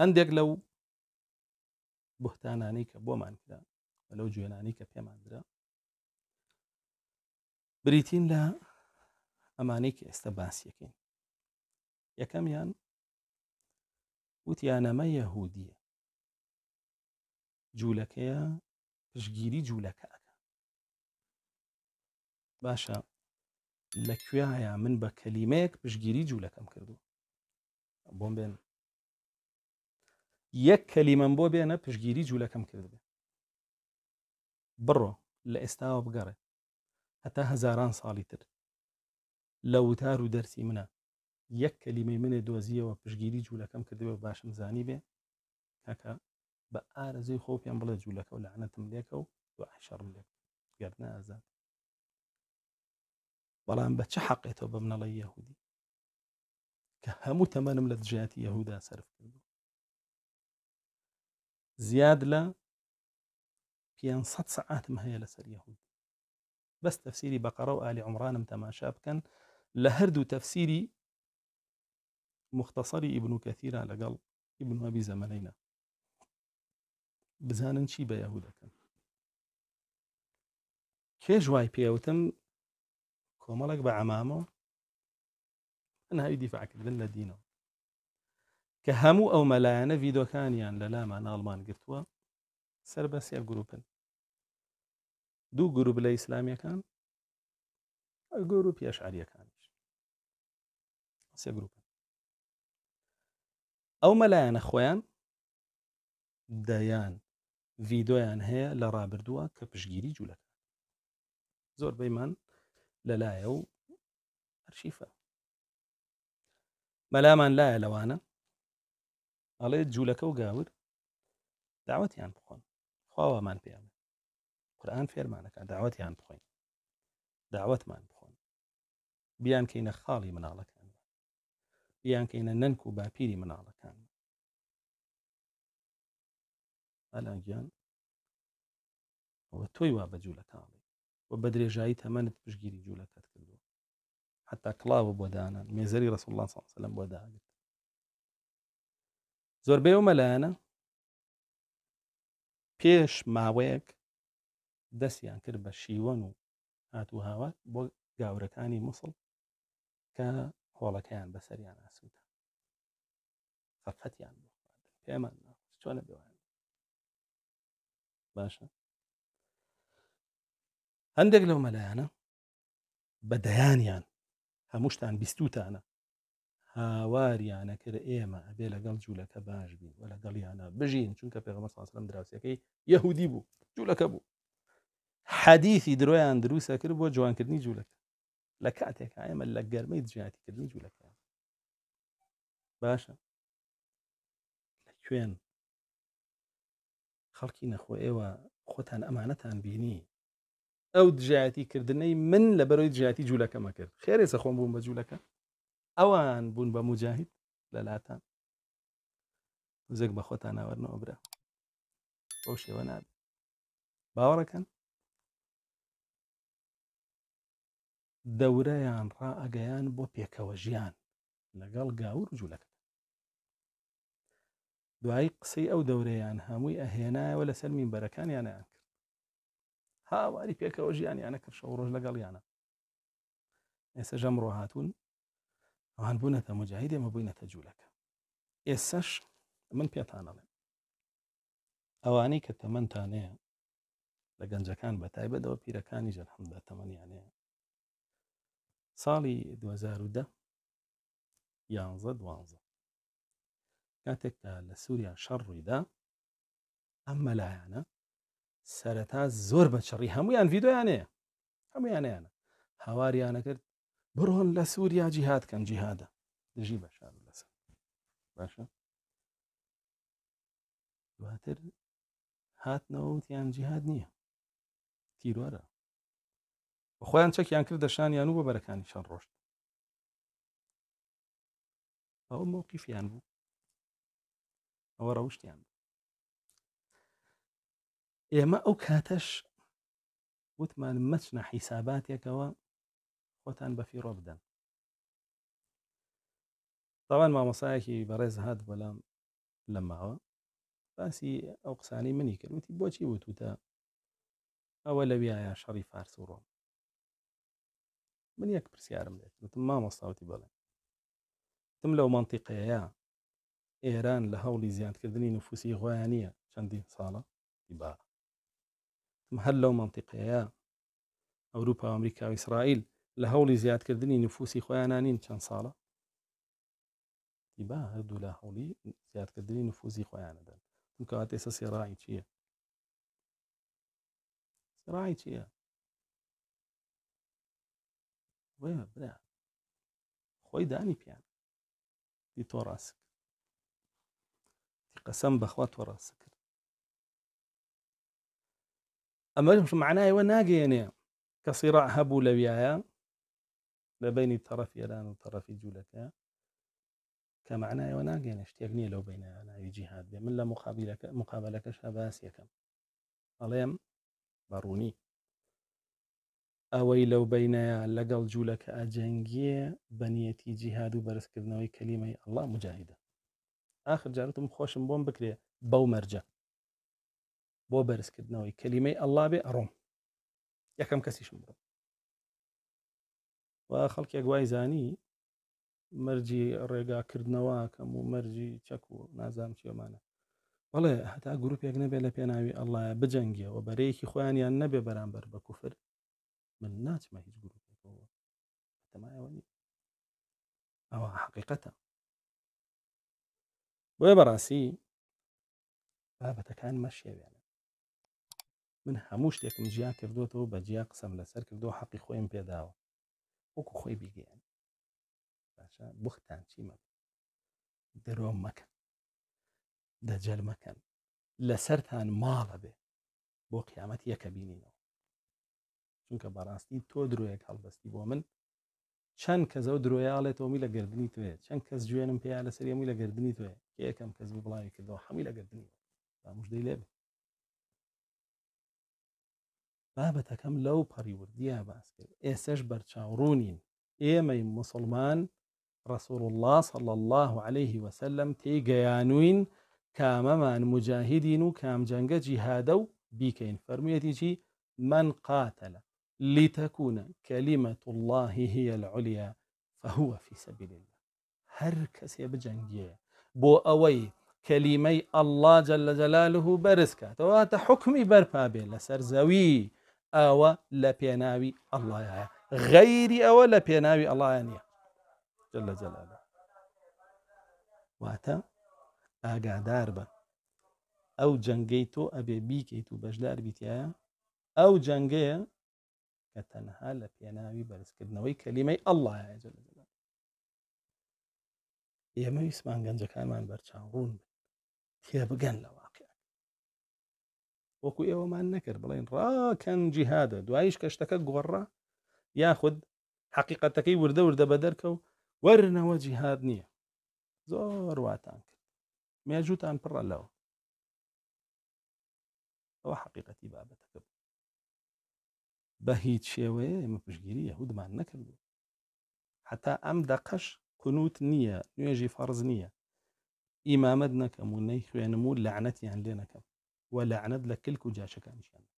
هەندێک لەو بهتانانی کە بۆمان کرا لەو جوێنانی کە پێماندرا بریتین لە ئەمانەی کە ئێستا باسیەکەین یەکەمیان وتیانەمە یەهودیە جوولەکەیە پشگیری جوولەکە ئەەکە باشە لەکوێ هەیە من بە کەلیمەیەک پشگیری جوولەکەم کردو بۆم بێن یەک کەلیمەم بۆ بێنە پشگیری جوولەکەم کردبێ بڕۆ لە ئێستاوە بگەڕێ هەتا هەزاران ساڵی تر لە وتار و دەرسی منە یەک کەلیمەی منێ دۆزیەوە پشگیری جوولەکەم کردبێ باشم زانی بێ کاکە بە ئارزوی خۆ پێم بڵێ جوولەکە و لەعەتم لێکە و دوعشەڕم لێک گەردنە ئازاد بەڵام بە چه حەقێتەوە بە منەڵی یەهودی کە هەموو تەمەنم لە دژاتی یەهودا سرف کردو زياد لا بيان صد ساعات ما هي لسر يهود بس تفسيري بقرة وآل عمران متما شاب كان لهردو تفسيري مختصري ابن كثير على قل ابن أبي زمنينا بزان شي بيهودا كان كيش واي بيوتم كومالك بعمامه انها يدفعك دفاعك کە هەموو ئەو مەلایەنە ڤیددیوەکانیان لە لامان ئاڵمان گرتووە سەر بە سێ گروپن دوو گروپ لە ئیسلامیەکان گروپ یاشعریەکانیش سێ گروپ ئەو مەلایەنە خۆیان دەیان ڤیددیۆیان هەیە لە ڕابردووە کە پشگیری جوولەکان زۆر بەیمان لەلایە و هەرشیفە مەلامان لایە لەوانە ئەڵێ جوولەکە و گاور داوەتیان بخۆن خواوامان پێڵێ قورآان فێرمانەکە داوەتیان بخۆین داوەتمان بخۆن بیان کەینە خاڵی مناڵەکان بیان کەینە نەنک و باپیری مناڵەکان ئالانگیان ئەوە تۆی وا بە جوولەکڵی وە بە درێژایی تەمەنت پشگیری جوولەکەت کردو حتا کڵاوە بۆ دانان مێزەری ڕسوڵان سەلم بۆ داگرت زۆربەی و مەلایەنە پێش ماوەیەک دەستیان کرد بە شیوەن و هاتوو هاوات بۆ گاورەکانی مسڵ کە هۆڵەکەیان بەسەریان ئاسوودا خەفەتیان پێمان چۆنە بوان باشە هەندێک لەو مەلایەنە بە دەیانیان هەموو شتان بیستوتانە هاواریانە کرد ئێمە بێ لەگەڵ جوولەکە باش بین وە لەگەڵیانە بژین چونکە پێغمە ساسلم دراوسەکەی یەهودی بوو جوولەکە بوو حەدیثی درۆیان دروستە کرد بۆ جوانکردنی جوولەکە لە کاتێک ئێمە لە گەرمەی دژاتیکردنی جوولەکە باشە لە کوێن خەڵکی نەخۆ ئێوە خۆتان ئەمانەتان بینی ئەو دژایەتی کردنەی من لە بەرەوەی دژاتی جوولەکەمە کرد خێرێسە خۆم بووم بە جوولەکە ئەوان بوون بە مجاهید لە لاتان زەک بە خۆتان ناوەرنەوە برا بەو شێوە نابێت باوەڕەکەن دەورەیان ڕائگەیان بۆ پێکەوە ژیان لەگەڵ گاور جوولەکە دوایی قسەی ئەو دەورەیان هەمووی ئەهێنایەوە لەسەر میمبەرەکانیانیان کرد هاواری پێکەوە ژیانیانە کرد شەو ڕۆژ لەگەڵ یانە ئێستا ژەم ڕۆهاتون ئەوان بوونەتە مجاهید ئێمە بووینەتە جوولەکە ئێسەش إيه من پێتانەڵێم ئەوانەی کە تەمەندانەیە لە گەنجەکان بە تایبەتەوە پیرەکانی ژەر هەمدا تەمەنیانەیە ساڵی 2010 یانزە دوانزە کاتێکدا لە سووریا شەڕ ڕوویدا ئەم مەلایەنە سەرەتا زۆر بەچڕی أنا یددیویانەیە هەمویانیانە أنا کرد برهن لسوريا جهاد كان جهادا نجي بشار الاسد باشا دواتر هات نوت يعني جهاد نيه كيلو ورا وخويا انت كي انكر دشان يانو ببركان شان روش او موقف يانو او روشت يانو يعني. اما او كاتش وتمان مسنا حساباتك خۆتان بە فیڕۆ طبعا ما مامەسایەکی برز هاد بلام لما ماوە باسی ئەو قسانی منی کرد وتی بۆچی وتوتە ئەوە لەویایە شەڕی فارس و ڕۆم من یەک پرسیارم دێت وتم مامەستاوتی بڵێ تم لەو منتیقەیە ئێران لە هەوڵی زیادکردنی نفوسی خۆیان نییە چەندین ساڵە دیبا تم هەر لەو منتیقەیە ئەوروپا ئەمریکا و ئیسرائیل لهولي زياد كردني نفوسي خويا انا نين كان صاله يبان هادو لهولي زياد كردني نفوسي خويا انا دان دونك هاتي سا صراعي تيا صراعي تيا وين بلا خويا داني بيان دي توراسك قسم بخوات وراسك اما معناه هو ناقي يعني كصراع هبو لبيايا ما بين الطرف يلان وطرف جولكا كمعنى وانا كان اشتيقني لو بين انا يجي هذا من لا مقابلك مقابلك شباس يا كم عليهم باروني اوي لو بين لقل جولك اجنجي بنيتي جهاد وبرس كرنوي كلمه الله مجاهدة اخر جارتهم خوش بوم بكري بو مرجع بو برس كرنوي كلمه الله بأروم يا كم كسيش مبروم و خەڵکێک وای زانی مەرجی ڕێگاکردنەوە کەم و مەرجی چەک و نازام چێمانە بەڵێ هەتا گرروپێک نەبێ لە پێناوی ئەلایە بجەنگیەوە بەرەیەکی خۆیانیان نەبێ بەرامبەر بە کوفر من ناچمە هیچ گرروپێکەوە تەمایەوە نی ئەوە حقیقەتە بۆیە بەڕاستی بابەتەکان مەشێوێنە من هەموو شتێکم جیا کردوەوە بە جیا قسەم لەسەر کردو حەقی خۆیم پێداوە وەکو خۆی بگەیان باشە بختان چی مە دەرۆم مەکەن دەجەر مەکەن لەسەرتان ماڵە بێ بۆ قیامەت یەکە بینینەوە چونکە بەڕاستی تۆ درۆیەک هەڵبەستی بۆ من چەند کەس ئەو درۆیاڵێتەوەمی لە گردنی توێ چەند کەس گوێنم پێیا لەسەر هەمووی لە گردنی توێ یەکەم کەس بڵاوی کردەوە هەمووی لە گردنی مژدەی لێبێ بابەتەکەم لەو پەریوردیە باس کرد ئێسش بەرچاوڕوونین ئێمەی إيه مسلمان رسول الله صلى الله عليه وسلم تێگەیانوین کامەمان مجاهدين كام کامجەنگە جهادو بيكين بیکەین فەرموویەتیجی من قاتل لتكون كلمة الله هي العليا فهو في سبيل الله هەر کەسێ بو أوي كلمي الله جل جلاله جەلالهو بەرزکاتەوەتە حكمي برفابي لەسەر زوي ئەوە لە پێناوی ئەڵایە غەیری ئەوە لە پێناوی ئەڵایە نیە لە جەلادا واتە ئاگادار بە ئەو جەنگەی تۆ ئەبێ بیکەیت و بەشدار بیتایە ئەو جەنگەیە کە تەنها لە پێناوی بەرزکردنەوەی کەلیمەی ئەلهە جە ئێمە ویسمان گەنجەکانمان بەرچاوڕون تێبگەن لەوە وەکو ئێوەمان نەکرد بڵێن ڕاکەن جیهادە دوایش کەشتەکە گۆڕا یاخود حقیقەتەکەی وردە وردە بە دەرکەوت وەرنەوە جیهاد نییە زۆر واتان کرد مێژووتان پڕە لەوە ئەوە حقیقەتی بابەتەکە بوو بە هیچ شێوەیە ئمە پشگیری یەهودمان نەکردو حتا ئەم دەقەش قنووت نییە نوێژی فەرز نییە ئیمامەت نەکەم و نەی خوێنم و لەعنەتیان لێ نەکەم ولا عند لك كل جاشك ان شاء الله